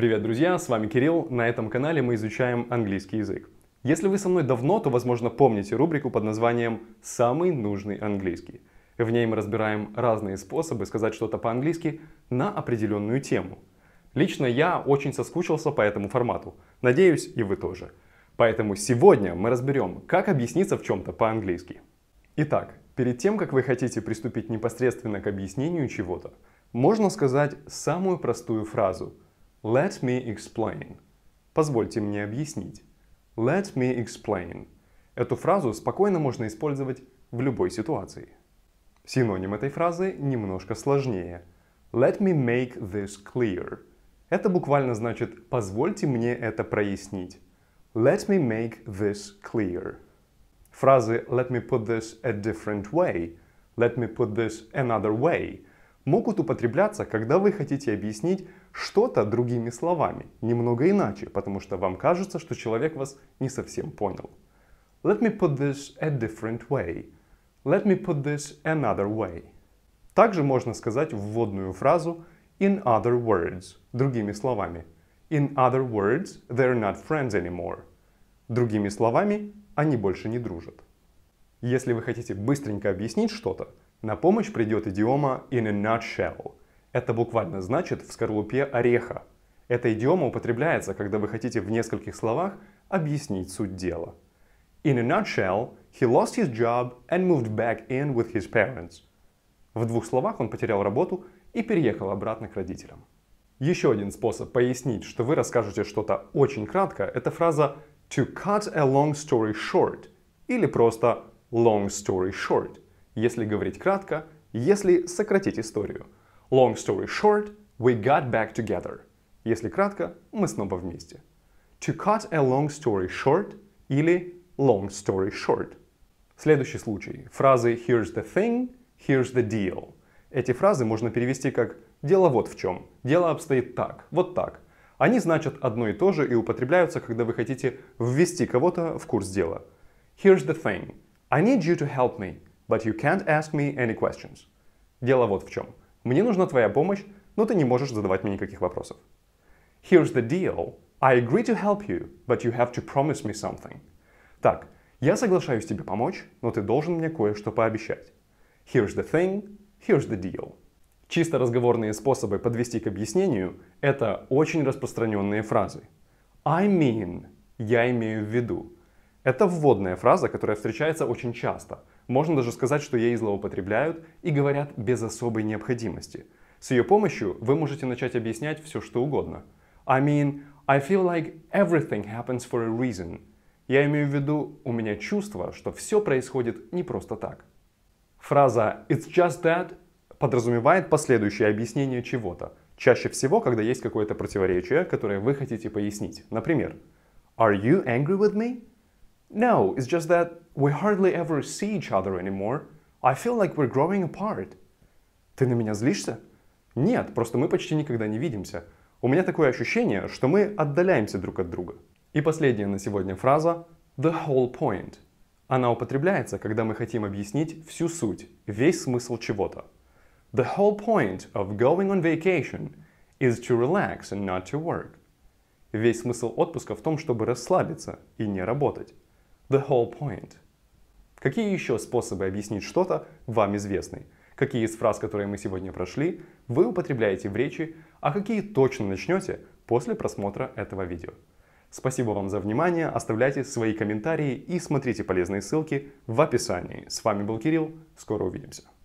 Привет, друзья, с вами Кирилл. На этом канале мы изучаем английский язык. Если вы со мной давно, то, возможно, помните рубрику под названием «Самый нужный английский». В ней мы разбираем разные способы сказать что-то по-английски на определенную тему. Лично я очень соскучился по этому формату. Надеюсь, и вы тоже. Поэтому сегодня мы разберем, как объясниться в чем-то по-английски. Итак, перед тем, как вы хотите приступить непосредственно к объяснению чего-то, можно сказать самую простую фразу – Let me explain. Позвольте мне объяснить. Let me explain. Эту фразу спокойно можно использовать в любой ситуации. Синоним этой фразы немножко сложнее. Let me make this clear. Это буквально значит «позвольте мне это прояснить». Let me make this clear. Фразы «let me put this a different way», «let me put this another way» могут употребляться, когда вы хотите объяснить что-то другими словами, немного иначе, потому что вам кажется, что человек вас не совсем понял. Let me put this a different way. Let me put this another way. Также можно сказать вводную фразу in other words, другими словами. In other words, they're not friends anymore. Другими словами, они больше не дружат. Если вы хотите быстренько объяснить что-то, на помощь придет идиома in a nutshell. Это буквально значит «в скорлупе ореха». Эта идиома употребляется, когда вы хотите в нескольких словах объяснить суть дела. In a nutshell, he lost his job and moved back in with his parents. В двух словах он потерял работу и переехал обратно к родителям. Еще один способ пояснить, что вы расскажете что-то очень кратко, это фраза to cut a long story short или просто long story short – если говорить кратко, если сократить историю. Long story short, we got back together. Если кратко, мы снова вместе. To cut a long story short или long story short. Следующий случай. Фразы here's the thing, here's the deal. Эти фразы можно перевести как «дело вот в чем», «дело обстоит так», «вот так». Они значат одно и то же и употребляются, когда вы хотите ввести кого-то в курс дела. Here's the thing. I need you to help me. But you can't ask me any questions. Дело вот в чем. Мне нужна твоя помощь, но ты не можешь задавать мне никаких вопросов. Here's the deal. I agree to help you, but you have to promise me something. Так, я соглашаюсь тебе помочь, но ты должен мне кое-что пообещать. Here's the thing, here's the deal. Чисто разговорные способы подвести к объяснению – это очень распространенные фразы. I mean – я имею в виду. Это вводная фраза, которая встречается очень часто – можно даже сказать, что ей злоупотребляют и говорят без особой необходимости. С ее помощью вы можете начать объяснять все, что угодно. I mean, I feel like everything happens for a reason. Я имею в виду, у меня чувство, что все происходит не просто так. Фраза «It's just that» подразумевает последующее объяснение чего-то. Чаще всего, когда есть какое-то противоречие, которое вы хотите пояснить. Например, «Are you angry with me?» No, it's just that we hardly ever see each other anymore. I feel like we're growing apart. Ты на меня злишься? Нет, просто мы почти никогда не видимся. У меня такое ощущение, что мы отдаляемся друг от друга. И последняя на сегодня фраза «the whole point». Она употребляется, когда мы хотим объяснить всю суть, весь смысл чего-то. The whole point of going on vacation is to relax and not to work. Весь смысл отпуска в том, чтобы расслабиться и не работать the whole point. Какие еще способы объяснить что-то вам известны? Какие из фраз, которые мы сегодня прошли, вы употребляете в речи, а какие точно начнете после просмотра этого видео? Спасибо вам за внимание, оставляйте свои комментарии и смотрите полезные ссылки в описании. С вами был Кирилл, скоро увидимся.